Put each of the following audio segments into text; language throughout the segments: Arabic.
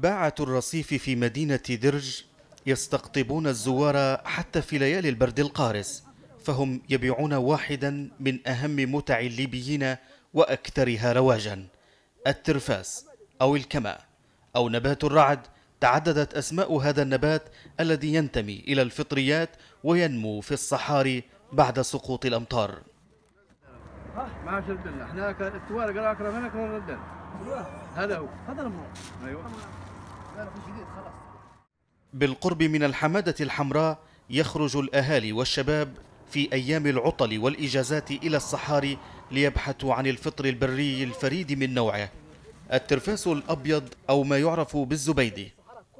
باعة الرصيف في مدينة درج يستقطبون الزوار حتى في ليالي البرد القارس فهم يبيعون واحدا من أهم متع الليبيين وأكثرها رواجا الترفاس أو الكماء أو نبات الرعد تعددت أسماء هذا النبات الذي ينتمي إلى الفطريات وينمو في الصحاري بعد سقوط الأمطار ما شد لنا احنا التوارق الاكره منك ونرد هذا هو هذا الموضوع ايوه بالقرب من الحمادة الحمراء يخرج الأهالي والشباب في أيام العطل والإجازات إلى الصحاري ليبحثوا عن الفطر البري الفريد من نوعه الترفاس الأبيض أو ما يعرف بالزبيدي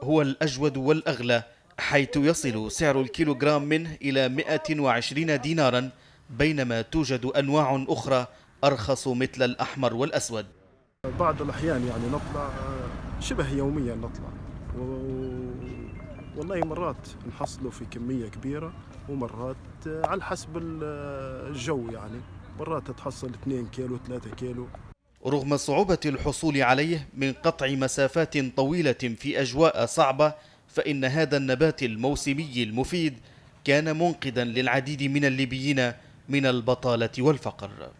هو الأجود والأغلى حيث يصل سعر الكيلوغرام منه إلى 120 ديناراً بينما توجد أنواع أخرى أرخص مثل الأحمر والأسود بعض الأحيان يعني نطلع آه، شبه يوميا نطلع و... والله مرات نحصله في كمية كبيرة ومرات آه، على حسب آه، الجو يعني مرات تحصل 2 كيلو 3 كيلو رغم صعوبة الحصول عليه من قطع مسافات طويلة في أجواء صعبة فإن هذا النبات الموسمي المفيد كان منقذا للعديد من الليبيين من البطالة والفقر